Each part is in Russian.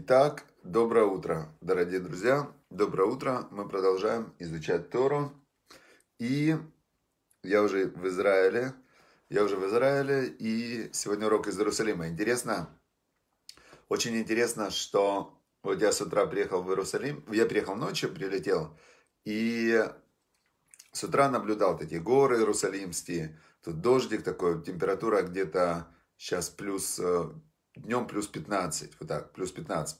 Итак, доброе утро, дорогие друзья. Доброе утро. Мы продолжаем изучать Тору. И я уже в Израиле. Я уже в Израиле. И сегодня урок из Иерусалима. Интересно, очень интересно, что вот я с утра приехал в Иерусалим. Я приехал ночью, прилетел. И с утра наблюдал такие горы иерусалимские. Тут дождик такой, температура где-то сейчас плюс э, днем плюс 15, вот так, плюс 15.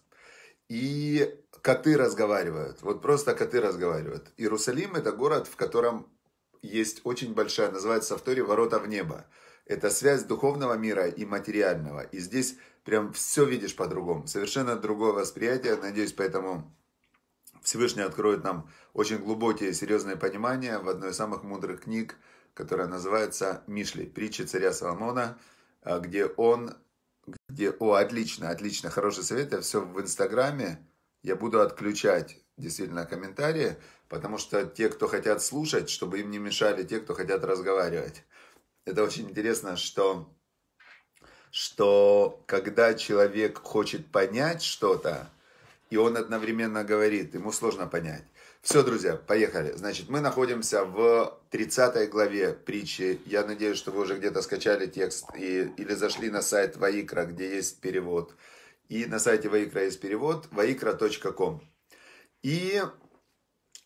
И коты разговаривают, вот просто коты разговаривают. Иерусалим – это город, в котором есть очень большая, называется в Торе «Ворота в небо». Это связь духовного мира и материального. И здесь прям все видишь по-другому, совершенно другое восприятие. Надеюсь, поэтому Всевышний откроет нам очень глубокие и серьезные понимания в одной из самых мудрых книг, которая называется «Мишли. Притчи царя Соломона», а где он где... О, отлично, отлично, хороший совет. Я все в Инстаграме. Я буду отключать действительно комментарии, потому что те, кто хотят слушать, чтобы им не мешали те, кто хотят разговаривать. Это очень интересно, что, что когда человек хочет понять что-то, и он одновременно говорит, ему сложно понять. Все, друзья, поехали. Значит, мы находимся в 30 главе притчи. Я надеюсь, что вы уже где-то скачали текст и, или зашли на сайт Ваикра, где есть перевод. И на сайте Ваикра есть перевод, vaikra.com. И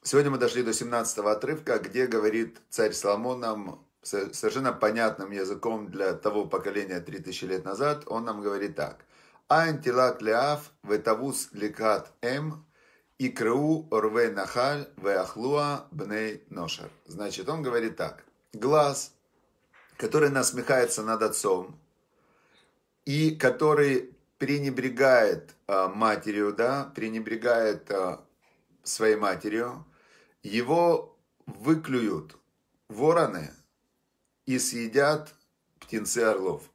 сегодня мы дошли до 17 отрывка, где говорит царь Соломон нам совершенно понятным языком для того поколения 3000 лет назад. Он нам говорит так. Айн тилак леав ветавус ликат эм и Икрау рве нахаль веахлуа бней ношер. Значит, он говорит так. Глаз, который насмехается над отцом и который пренебрегает а, матерью, да, пренебрегает а, своей матерью, его выклюют вороны и съедят птенцы орлов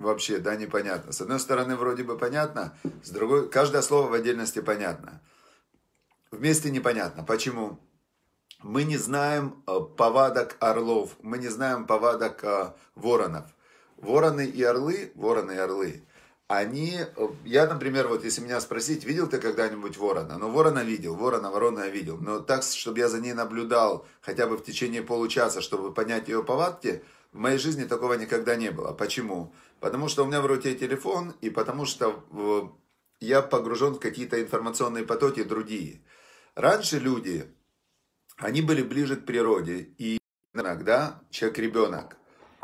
вообще, да, непонятно. С одной стороны, вроде бы понятно, с другой, каждое слово в отдельности понятно. Вместе непонятно. Почему? Мы не знаем э, повадок орлов, мы не знаем повадок э, воронов. Вороны и орлы, вороны и орлы, они, э, я, например, вот если меня спросить, видел ты когда-нибудь ворона? Ну, ворона видел, ворона, ворона видел. Но так, чтобы я за ней наблюдал хотя бы в течение получаса, чтобы понять ее повадки – в моей жизни такого никогда не было. Почему? Потому что у меня в руке телефон, и потому что я погружен в какие-то информационные потоки другие. Раньше люди, они были ближе к природе, и иногда человек-ребенок,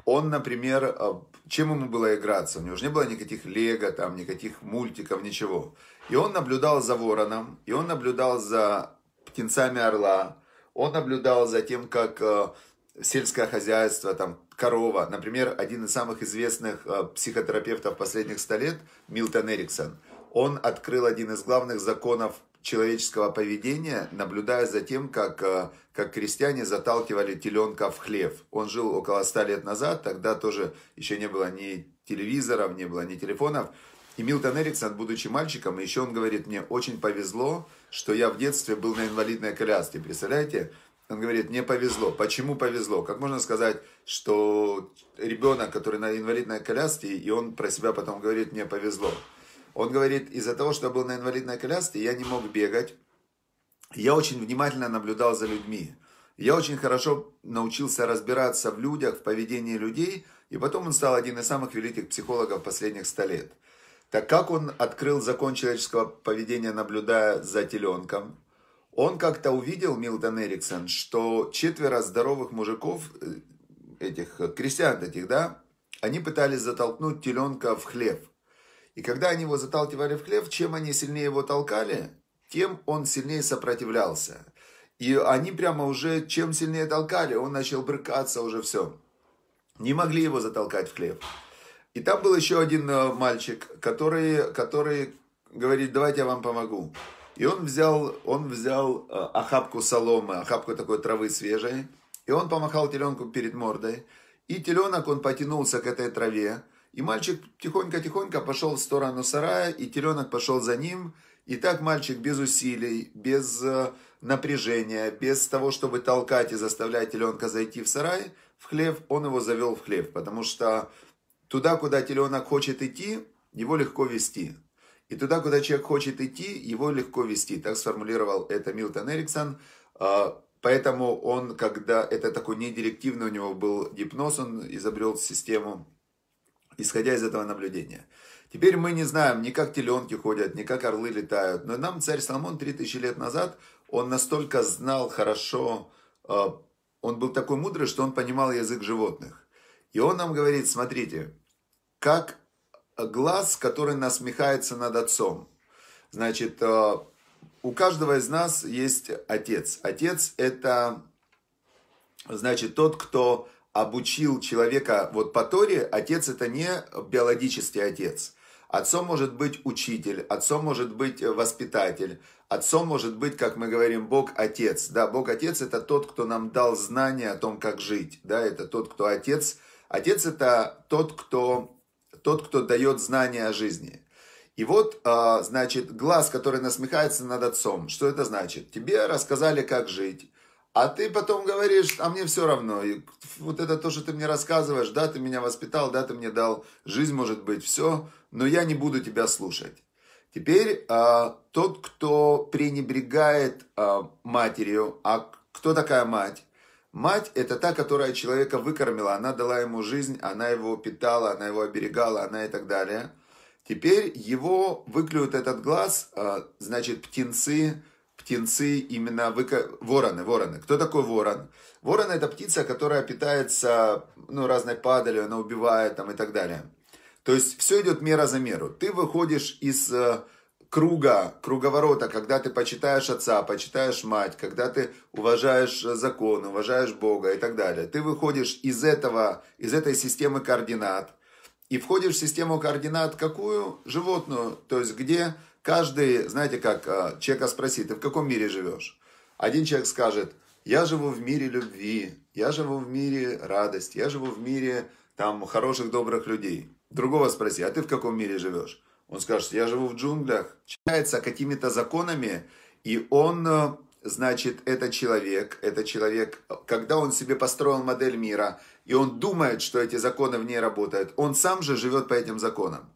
он, например, а, чем ему было играться? У него же не было никаких лего, там, никаких мультиков, ничего. И он наблюдал за вороном, и он наблюдал за птенцами орла, он наблюдал за тем, как а, сельское хозяйство, там, корова. Например, один из самых известных э, психотерапевтов последних 100 лет, Милтон Эриксон, он открыл один из главных законов человеческого поведения, наблюдая за тем, как, э, как крестьяне заталкивали теленка в хлев. Он жил около ста лет назад, тогда тоже еще не было ни телевизоров, не было ни телефонов. И Милтон Эриксон, будучи мальчиком, еще он говорит, мне очень повезло, что я в детстве был на инвалидной коляске, представляете? Он говорит, мне повезло. Почему повезло? Как можно сказать, что ребенок, который на инвалидной коляске, и он про себя потом говорит, мне повезло. Он говорит, из-за того, что я был на инвалидной коляске, я не мог бегать. Я очень внимательно наблюдал за людьми. Я очень хорошо научился разбираться в людях, в поведении людей. И потом он стал один из самых великих психологов последних 100 лет. Так как он открыл закон человеческого поведения, наблюдая за теленком, он как-то увидел, Милтон Эриксон, что четверо здоровых мужиков, э, этих э, крестьян этих, да, они пытались затолкнуть теленка в хлеб. И когда они его заталкивали в хлеб, чем они сильнее его толкали, тем он сильнее сопротивлялся. И они прямо уже, чем сильнее толкали, он начал брыкаться уже все. Не могли его затолкать в хлеб. И там был еще один э, мальчик, который, который говорит, давайте я вам помогу. И он взял, он взял э, охапку соломы, охапку такой травы свежей, и он помахал теленку перед мордой. И теленок, он потянулся к этой траве, и мальчик тихонько-тихонько пошел в сторону сарая, и теленок пошел за ним. И так мальчик без усилий, без э, напряжения, без того, чтобы толкать и заставлять теленка зайти в сарай, в хлев, он его завел в хлев, потому что туда, куда теленок хочет идти, его легко вести. И туда, куда человек хочет идти, его легко вести. Так сформулировал это Милтон Эриксон. А, поэтому он, когда это такой недирективный у него был гипноз, он изобрел систему, исходя из этого наблюдения. Теперь мы не знаем ни как теленки ходят, ни как орлы летают. Но нам царь Соломон 3000 лет назад, он настолько знал хорошо, а, он был такой мудрый, что он понимал язык животных. И он нам говорит, смотрите, как глаз, который насмехается над отцом. Значит, э, у каждого из нас есть отец. Отец – это, значит, тот, кто обучил человека вот по Торе. Отец – это не биологический отец. Отцом может быть учитель, отцом может быть воспитатель, отцом может быть, как мы говорим, Бог Отец. Да, Бог Отец – это тот, кто нам дал знание о том, как жить. Да, это тот, кто Отец. Отец – это тот, кто тот, кто дает знания о жизни. И вот, а, значит, глаз, который насмехается над отцом, что это значит? Тебе рассказали, как жить, а ты потом говоришь, а мне все равно. И вот это то, что ты мне рассказываешь, да, ты меня воспитал, да, ты мне дал жизнь, может быть, все, но я не буду тебя слушать. Теперь а, тот, кто пренебрегает а, матерью, а кто такая мать? Мать – это та, которая человека выкормила, она дала ему жизнь, она его питала, она его оберегала, она и так далее. Теперь его выклюют этот глаз, а, значит, птенцы, птенцы именно выко... вороны, вороны. Кто такой ворон? Ворон – это птица, которая питается ну, разной падалью, она убивает там, и так далее. То есть все идет мера за меру. Ты выходишь из э, круга, круговорота, когда ты почитаешь отца, почитаешь мать, когда ты уважаешь закон, уважаешь Бога и так далее. Ты выходишь из этого, из этой системы координат и входишь в систему координат какую? Животную, то есть где каждый, знаете как, э, человека спросит, ты в каком мире живешь? Один человек скажет, я живу в мире любви, я живу в мире радости, я живу в мире там хороших, добрых людей. Другого спроси, а ты в каком мире живешь? Он скажет, я живу в джунглях, читается какими-то законами, и он, э, значит, это человек, это человек, когда он себе построил модель мира, и он думает, что эти законы в ней работают, он сам же живет по этим законам.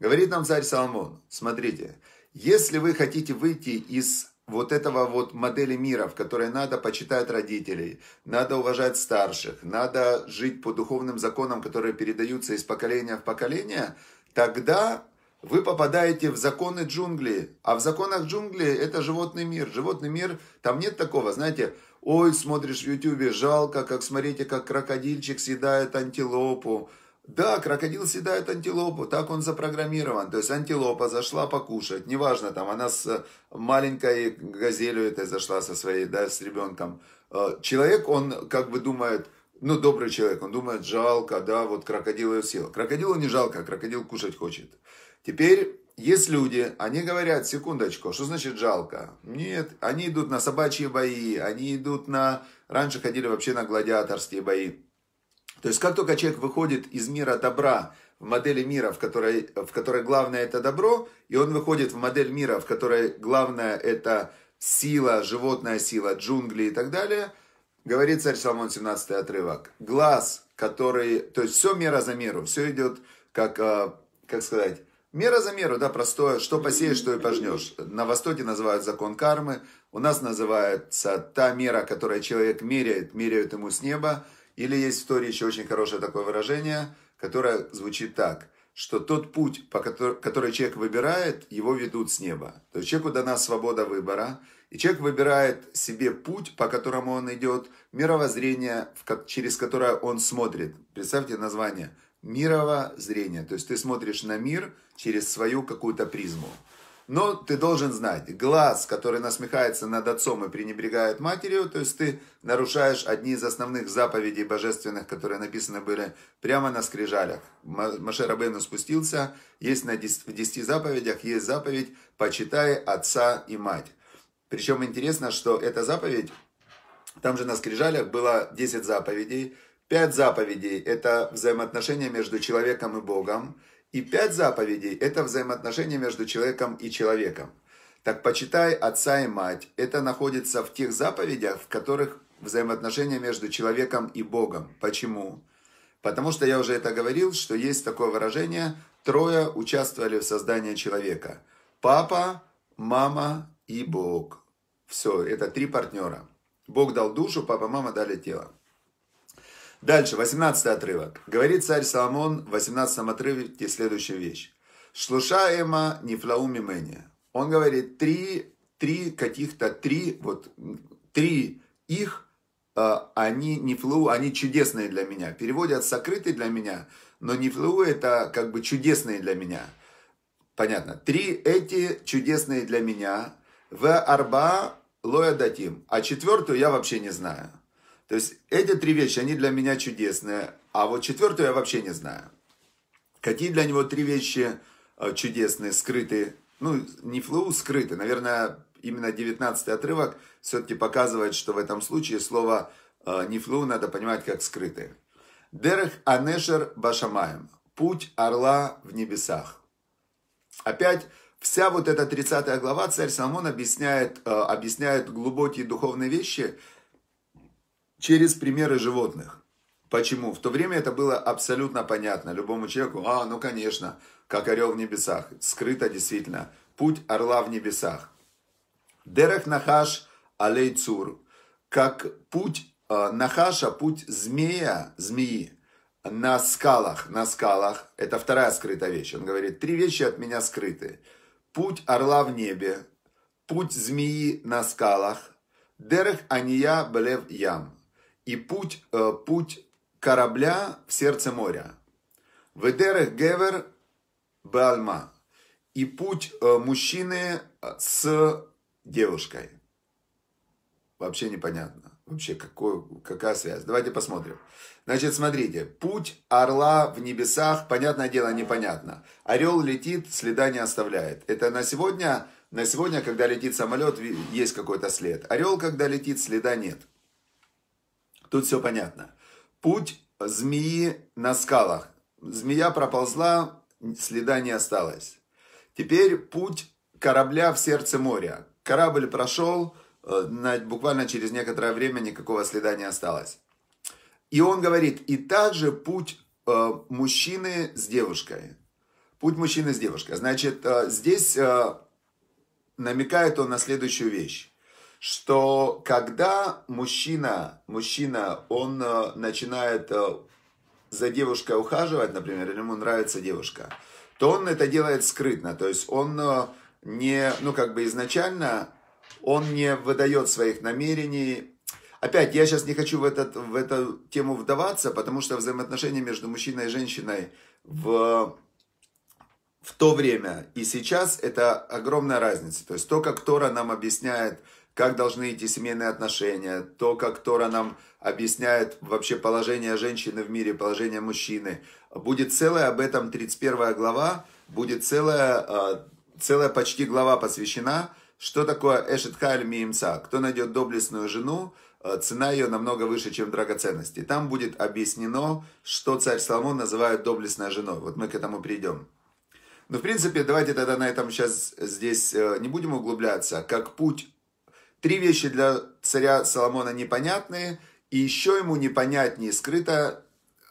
Говорит нам царь Соломон, смотрите, если вы хотите выйти из вот этого вот модели мира, в которой надо почитать родителей, надо уважать старших, надо жить по духовным законам, которые передаются из поколения в поколение, тогда вы попадаете в законы джунглей. А в законах джунглей это животный мир. Животный мир, там нет такого, знаете, ой, смотришь в ютюбе, жалко, как смотрите, как крокодильчик съедает антилопу. Да, крокодил съедает антилопу, так он запрограммирован. То есть антилопа зашла покушать, неважно, там она с э, маленькой газелью этой зашла со своей, да, с ребенком. Э, человек, он как бы думает, ну, добрый человек, он думает, жалко, да, вот крокодил ее съел. Крокодилу не жалко, крокодил кушать хочет. Теперь есть люди, они говорят, секундочку, что значит жалко? Нет, они идут на собачьи бои, они идут на... Раньше ходили вообще на гладиаторские бои. То есть, как только человек выходит из мира добра в модели мира, в которой, в которой главное это добро, и он выходит в модель мира, в которой главное это сила, животная сила, джунгли и так далее, говорит царь Соломон 17 отрывок. Глаз, который... То есть, все мера за меру, все идет как, э, как сказать Мера за меру, да, простое. Что посеешь, то и пожнешь. На Востоке называют закон кармы. У нас называется та мера, которую человек меряет, меряют ему с неба. Или есть в Торе еще очень хорошее такое выражение, которое звучит так, что тот путь, по который, который человек выбирает, его ведут с неба. То есть человеку дана свобода выбора, и человек выбирает себе путь, по которому он идет, мировоззрение, через которое он смотрит. Представьте название – мирового зрения. То есть ты смотришь на мир через свою какую-то призму. Но ты должен знать, глаз, который насмехается над отцом и пренебрегает матерью, то есть ты нарушаешь одни из основных заповедей божественных, которые написаны были прямо на скрижалях. Маше Рабейну спустился, есть на 10, в десяти заповедях, есть заповедь «Почитай отца и мать». Причем интересно, что эта заповедь, там же на скрижалях было 10 заповедей, Пять заповедей – это взаимоотношения между человеком и Богом. И пять заповедей – это взаимоотношения между человеком и человеком. Так почитай отца и мать. Это находится в тех заповедях, в которых взаимоотношения между человеком и Богом. Почему? Потому что я уже это говорил, что есть такое выражение «трое участвовали в создании человека». Папа, мама и Бог. Все, это три партнера. Бог дал душу, папа, мама дали тело. Дальше, 18 отрывок. Говорит царь Соломон в 18 отрывке следующую вещь. Шлушаема нефлауми мимени. Он говорит, три, три каких-то, три, вот, три их, а, они нефлу, они чудесные для меня. Переводят сокрытые для меня, но нефлу это как бы чудесные для меня. Понятно. Три эти чудесные для меня. В арба лоя датим. А четвертую я вообще не знаю. То есть эти три вещи, они для меня чудесные. А вот четвертую я вообще не знаю. Какие для него три вещи э, чудесные, скрытые? Ну, не флоу скрыты. Наверное, именно 19 отрывок все-таки показывает, что в этом случае слово э, не флоу надо понимать как скрытые. Дерех Анешер Башамаем. Путь орла в небесах. Опять вся вот эта 30 глава царь Соломон объясняет, э, объясняет глубокие духовные вещи – через примеры животных. Почему? В то время это было абсолютно понятно любому человеку. А, ну конечно, как орел в небесах. Скрыто действительно. Путь орла в небесах. Дерех Нахаш алейцур, Как путь э, Нахаша, путь змея, змеи на скалах, на скалах. Это вторая скрытая вещь. Он говорит, три вещи от меня скрыты. Путь орла в небе, путь змеи на скалах, дерех ания блев ям и путь, э, путь корабля в сердце моря. Ведерех гевер бальма. И путь э, мужчины э, с девушкой. Вообще непонятно. Вообще, какой, какая связь? Давайте посмотрим. Значит, смотрите. Путь орла в небесах, понятное дело, непонятно. Орел летит, следа не оставляет. Это на сегодня, на сегодня, когда летит самолет, есть какой-то след. Орел, когда летит, следа нет. Тут все понятно. Путь змеи на скалах. Змея проползла, следа не осталось. Теперь путь корабля в сердце моря. Корабль прошел, э, буквально через некоторое время никакого следа не осталось. И он говорит, и также путь э, мужчины с девушкой. Путь мужчины с девушкой. Значит, э, здесь намекает он на следующую вещь что когда мужчина, мужчина, он э, начинает э, за девушкой ухаживать, например, или ему нравится девушка, то он это делает скрытно, то есть он э, не, ну как бы изначально, он не выдает своих намерений, Опять, я сейчас не хочу в, этот, в эту тему вдаваться, потому что взаимоотношения между мужчиной и женщиной в, в то время и сейчас это огромная разница. То есть то, как Тора нам объясняет как должны идти семейные отношения, то, как Тора нам объясняет вообще положение женщины в мире, положение мужчины. Будет целая об этом 31 глава, будет целая, а, целая почти глава посвящена, что такое Эшетха или Миимца, кто найдет доблестную жену, а, цена ее намного выше, чем драгоценности. Там будет объяснено, что царь Соломон называет доблестной женой. Вот мы к этому придем. Ну, в принципе, давайте тогда на этом сейчас здесь э, не будем углубляться. Как путь Три вещи для царя Соломона непонятные, и еще ему непонятнее скрыто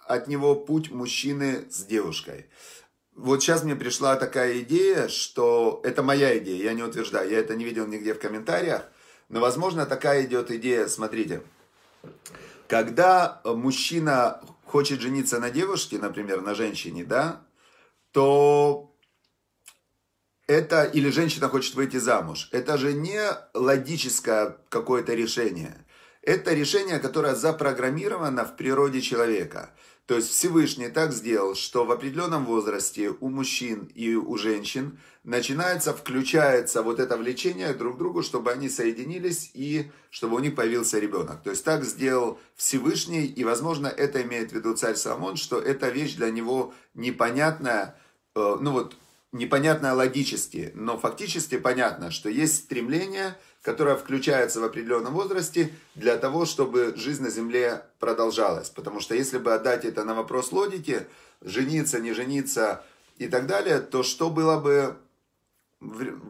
от него путь мужчины с девушкой. Вот сейчас мне пришла такая идея, что это моя идея, я не утверждаю, я это не видел нигде в комментариях, но, возможно, такая идет идея, смотрите, когда мужчина хочет жениться на девушке, например, на женщине, да, то это или женщина хочет выйти замуж. Это же не логическое какое-то решение. Это решение, которое запрограммировано в природе человека. То есть Всевышний так сделал, что в определенном возрасте у мужчин и у женщин начинается, включается вот это влечение друг к другу, чтобы они соединились и чтобы у них появился ребенок. То есть так сделал Всевышний, и, возможно, это имеет в виду царь Соломон, что эта вещь для него непонятная, э, ну вот непонятно а логически, но фактически понятно, что есть стремление, которое включается в определенном возрасте для того, чтобы жизнь на Земле продолжалась. Потому что если бы отдать это на вопрос логики, жениться, не жениться и так далее, то что было бы...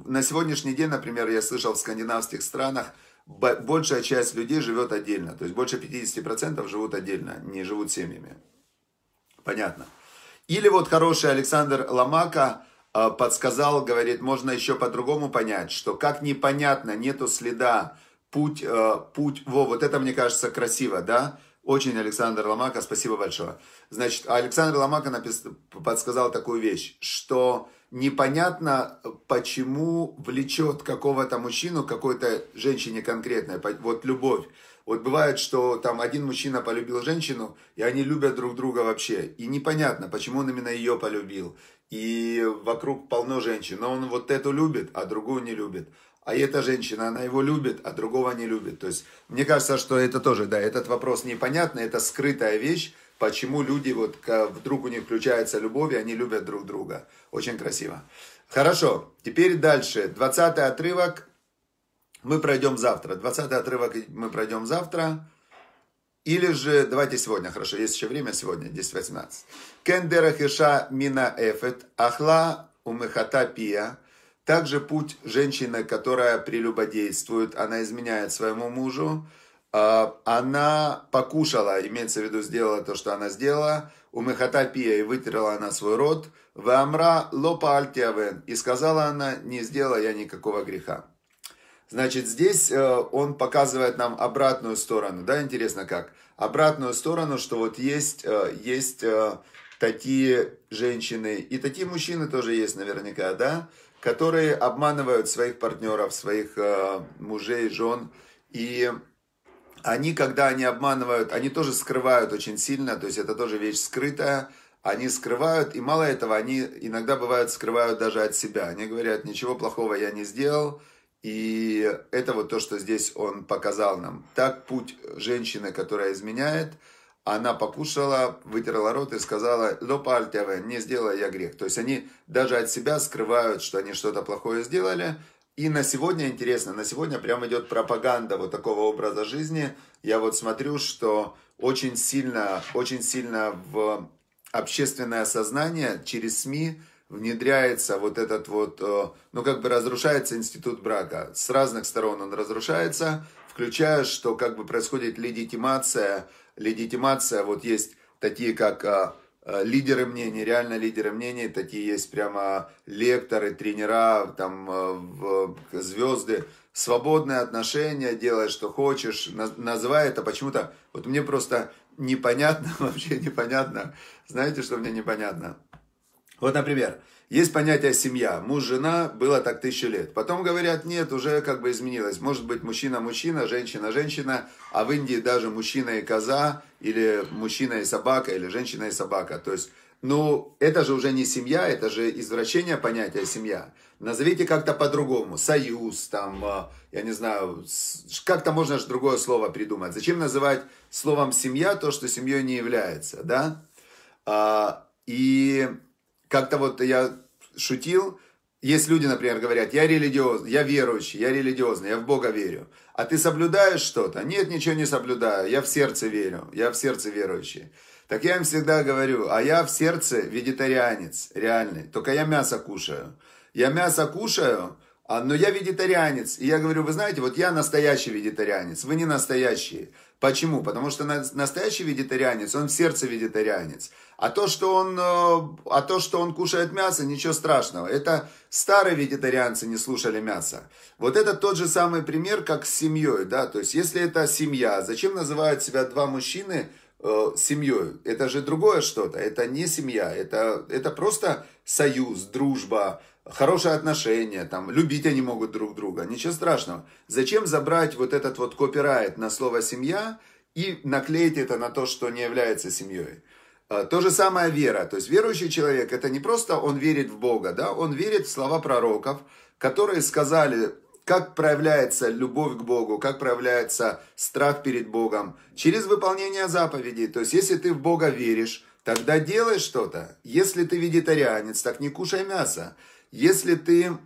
На сегодняшний день, например, я слышал в скандинавских странах, большая часть людей живет отдельно. То есть больше 50% живут отдельно, не живут семьями. Понятно. Или вот хороший Александр Ломака – Э, подсказал, говорит, можно еще по-другому понять, что как непонятно, нету следа, путь, э, путь, во, вот это мне кажется красиво, да, очень Александр Ломака, спасибо большое. Значит, Александр Ломака напис... подсказал такую вещь, что непонятно, почему влечет какого-то мужчину, какой-то женщине конкретной, вот любовь. Вот бывает, что там один мужчина полюбил женщину, и они любят друг друга вообще. И непонятно, почему он именно ее полюбил и вокруг полно женщин. Но он вот эту любит, а другую не любит. А эта женщина, она его любит, а другого не любит. То есть, мне кажется, что это тоже, да, этот вопрос непонятный, это скрытая вещь, почему люди вот вдруг у них включается любовь, и они любят друг друга. Очень красиво. Хорошо, теперь дальше. 20 отрывок мы пройдем завтра. 20 отрывок мы пройдем завтра. Или же, давайте сегодня, хорошо, есть еще время сегодня, 10-18. Кендера хиша мина эфет, ахла умехата пия. Также путь женщины, которая прелюбодействует, она изменяет своему мужу. А, она покушала, имеется в виду, сделала то, что она сделала. Умехата пия, и вытерла она свой рот. Вамра лопа альтиавен. И сказала она, не сделала я никакого греха. Значит, здесь э, он показывает нам обратную сторону, да, интересно как? Обратную сторону, что вот есть, э, есть э, такие женщины, и такие мужчины тоже есть наверняка, да, которые обманывают своих партнеров, своих мужей, жен, и они, когда они обманывают, они тоже скрывают очень сильно, то есть это тоже вещь скрытая, они скрывают, и мало этого, они иногда бывают скрывают даже от себя. Они говорят, ничего плохого я не сделал, и это вот то, что здесь он показал нам. Так путь женщины, которая изменяет, она покушала, вытерла рот и сказала, «Лопальтяве, не сделала я грех». То есть они даже от себя скрывают, что они что-то плохое сделали. И на сегодня, интересно, на сегодня прям идет пропаганда вот такого образа жизни. Я вот смотрю, что очень сильно, очень сильно в общественное сознание через СМИ – внедряется вот этот вот, э, ну как бы разрушается институт брака. С разных сторон он разрушается, включая, что как бы происходит легитимация, легитимация, вот есть такие как э, э, лидеры мнений, реально лидеры мнений, такие есть прямо лекторы, тренера, там звезды, свободные отношения, делай что хочешь, называй это почему-то, вот мне просто непонятно, вообще непонятно, знаете, что мне непонятно? Вот, например, есть понятие семья. Муж, жена, было так тысячу лет. Потом говорят, нет, уже как бы изменилось. Может быть, мужчина, мужчина, женщина, женщина. А в Индии даже мужчина и коза, или мужчина и собака, или женщина и собака. То есть, ну, это же уже не семья, это же извращение понятия семья. Назовите как-то по-другому. Союз, там, э, я не знаю, как-то можно же другое слово придумать. Зачем называть словом семья то, что семьей не является, да? А, и как-то вот я шутил, есть люди, например, говорят, я религиозный, я верующий, я религиозный, я в Бога верю. А ты соблюдаешь что-то? Нет, ничего не соблюдаю, я в сердце верю, я в сердце верующий. Так я им всегда говорю, а я в сердце вегетарианец, реальный, только я мясо кушаю. Я мясо кушаю, а, но я вегетарианец. И я говорю, вы знаете, вот я настоящий вегетарианец, вы не настоящие. Почему? Потому что настоящий вегетарианец, он в сердце вегетарианец. А то, что он, э, а то, что он кушает мясо, ничего страшного. Это старые вегетарианцы не слушали мяса. Вот это тот же самый пример, как с семьей. Да? То есть, если это семья, зачем называют себя два мужчины э, семьей? Это же другое что-то. Это не семья. Это, это просто союз, дружба, хорошие отношения, там, любить они могут друг друга, ничего страшного. Зачем забрать вот этот вот копирайт на слово «семья» и наклеить это на то, что не является семьей? А, то же самое вера. То есть верующий человек, это не просто он верит в Бога, да, он верит в слова пророков, которые сказали, как проявляется любовь к Богу, как проявляется страх перед Богом, через выполнение заповедей. То есть если ты в Бога веришь, тогда делай что-то. Если ты вегетарианец, так не кушай мясо. Если ты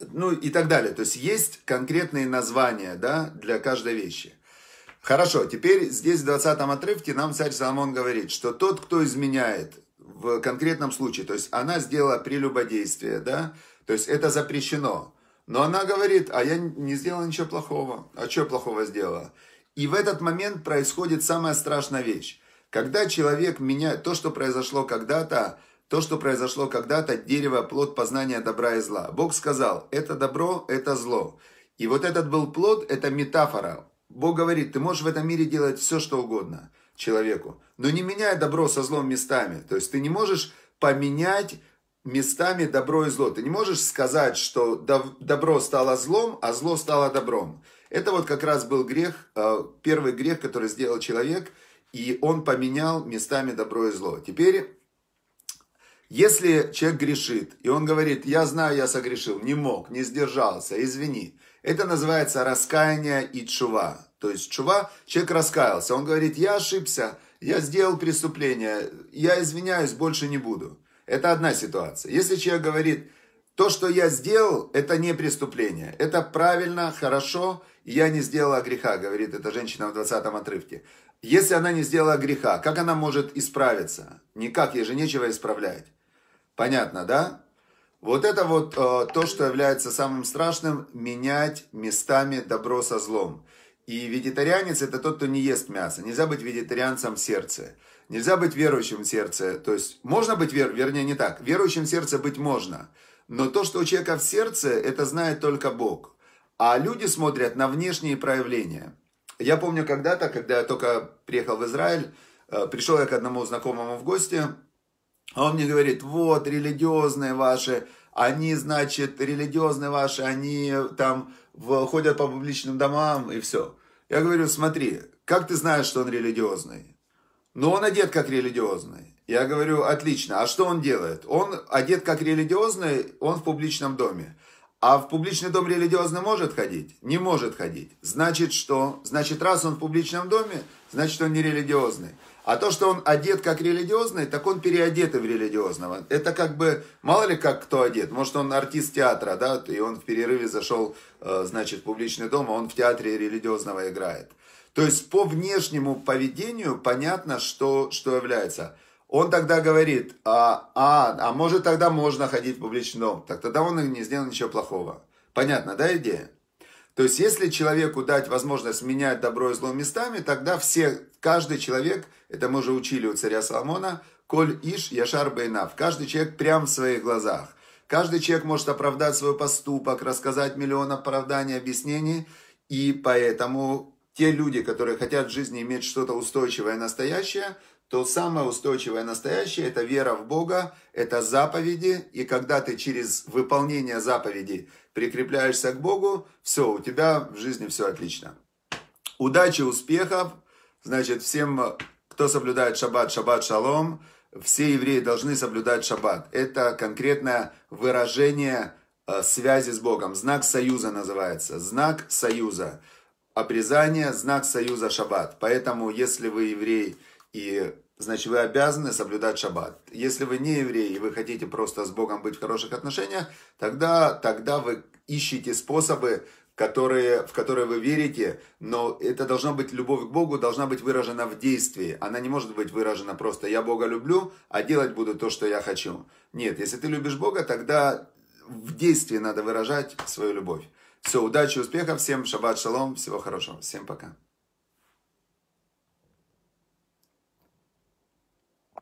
ну и так далее. То есть есть конкретные названия да, для каждой вещи. Хорошо, теперь здесь в 20 отрывке нам царь Соломон говорит, что тот, кто изменяет в конкретном случае, то есть она сделала прелюбодействие, да, то есть это запрещено. Но она говорит, а я не сделала ничего плохого. А что плохого сделала? И в этот момент происходит самая страшная вещь. Когда человек меняет то, что произошло когда-то, то, что произошло когда-то, дерево, плод познания добра и зла. Бог сказал, это добро, это зло. И вот этот был плод, это метафора. Бог говорит, ты можешь в этом мире делать все, что угодно человеку, но не меняя добро со злом местами. То есть ты не можешь поменять местами добро и зло. Ты не можешь сказать, что добро стало злом, а зло стало добром. Это вот как раз был грех, э, первый грех, который сделал человек, и он поменял местами добро и зло. Теперь если человек грешит, и он говорит, я знаю, я согрешил, не мог, не сдержался, извини. Это называется раскаяние и чува. То есть чува, человек раскаялся, он говорит, я ошибся, я сделал преступление, я извиняюсь, больше не буду. Это одна ситуация. Если человек говорит, то, что я сделал, это не преступление. Это правильно, хорошо, я не сделала греха, говорит эта женщина в 20 отрывке. Если она не сделала греха, как она может исправиться? Никак, ей же нечего исправлять. Понятно, да? Вот это вот э, то, что является самым страшным, менять местами добро со злом. И вегетарианец это тот, кто не ест мясо. Нельзя быть вегетарианцем в сердце. Нельзя быть верующим в сердце. То есть можно быть, вер... вернее не так, верующим в сердце быть можно. Но то, что у человека в сердце, это знает только Бог. А люди смотрят на внешние проявления. Я помню когда-то, когда я только приехал в Израиль, э, пришел я к одному знакомому в гости, а он мне говорит, вот, религиозные ваши, они, значит, религиозные ваши, они там ходят по публичным домам и все. Я говорю, смотри, как ты знаешь, что он религиозный? Ну, он одет как религиозный. Я говорю, отлично, а что он делает? Он одет как религиозный, он в публичном доме. А в публичный дом религиозный может ходить? Не может ходить. Значит, что? Значит, раз он в публичном доме, значит, он не религиозный. А то, что он одет как религиозный, так он переодет и в религиозного. Это как бы, мало ли как кто одет. Может, он артист театра, да, и он в перерыве зашел, э, значит, в публичный дом, а он в театре религиозного играет. То есть по внешнему поведению понятно, что, что является. Он тогда говорит, а, а, а может тогда можно ходить в публичный дом. Так тогда он не сделал ничего плохого. Понятно, да, идея? То есть, если человеку дать возможность менять добро и зло местами, тогда все Каждый человек, это мы уже учили у царя Соломона, коль иш яшар бейнав. Каждый человек прям в своих глазах. Каждый человек может оправдать свой поступок, рассказать миллион оправданий, объяснений. И поэтому те люди, которые хотят в жизни иметь что-то устойчивое и настоящее, то самое устойчивое настоящее – это вера в Бога, это заповеди, и когда ты через выполнение заповедей прикрепляешься к Богу, все, у тебя в жизни все отлично. Удачи, успехов, Значит, всем, кто соблюдает шаббат, шаббат шалом, все евреи должны соблюдать шаббат. Это конкретное выражение э, связи с Богом. Знак союза называется. Знак союза. Обрезание, знак союза шаббат. Поэтому, если вы еврей и значит, вы обязаны соблюдать шаббат. Если вы не еврей и вы хотите просто с Богом быть в хороших отношениях, тогда, тогда вы ищите способы которые, в которые вы верите, но это должна быть любовь к Богу, должна быть выражена в действии. Она не может быть выражена просто «я Бога люблю, а делать буду то, что я хочу». Нет, если ты любишь Бога, тогда в действии надо выражать свою любовь. Все, удачи, успехов всем, шаббат шалом, всего хорошего, всем пока.